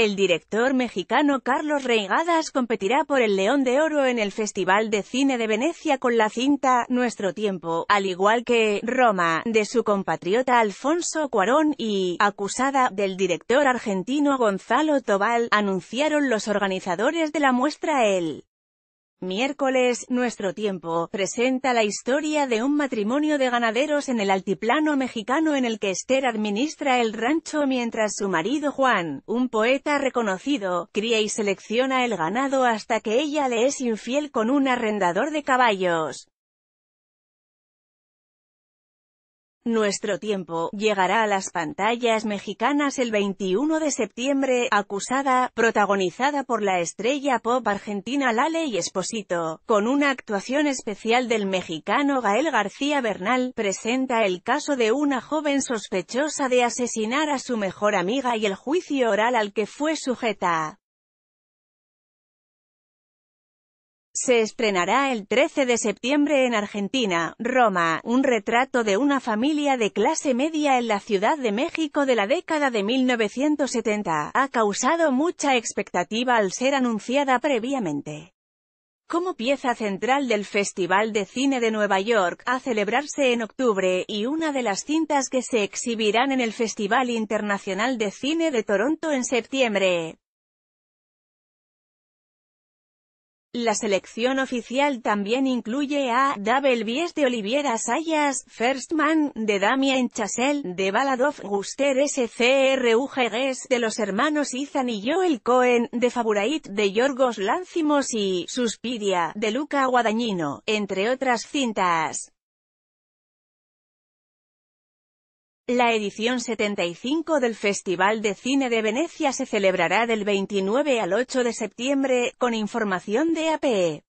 El director mexicano Carlos Reigadas competirá por el León de Oro en el Festival de Cine de Venecia con la cinta Nuestro Tiempo, al igual que Roma, de su compatriota Alfonso Cuarón y Acusada, del director argentino Gonzalo Tobal, anunciaron los organizadores de la muestra el Miércoles, Nuestro Tiempo, presenta la historia de un matrimonio de ganaderos en el altiplano mexicano en el que Esther administra el rancho mientras su marido Juan, un poeta reconocido, cría y selecciona el ganado hasta que ella le es infiel con un arrendador de caballos. Nuestro tiempo llegará a las pantallas mexicanas el 21 de septiembre, acusada, protagonizada por la estrella pop argentina Lale y Esposito, con una actuación especial del mexicano Gael García Bernal, presenta el caso de una joven sospechosa de asesinar a su mejor amiga y el juicio oral al que fue sujeta. Se estrenará el 13 de septiembre en Argentina, Roma, un retrato de una familia de clase media en la Ciudad de México de la década de 1970. Ha causado mucha expectativa al ser anunciada previamente. Como pieza central del Festival de Cine de Nueva York, a celebrarse en octubre, y una de las cintas que se exhibirán en el Festival Internacional de Cine de Toronto en septiembre. La selección oficial también incluye a Double de Oliviera Sayas, Firstman de Damien Chassel, de Baladov Guster S.C.R.U.G.G.S. de los hermanos Izan y Joel Cohen, de Faburaid de Yorgos Láncimos y Suspiria, de Luca Guadañino, entre otras cintas. La edición 75 del Festival de Cine de Venecia se celebrará del 29 al 8 de septiembre, con información de APE.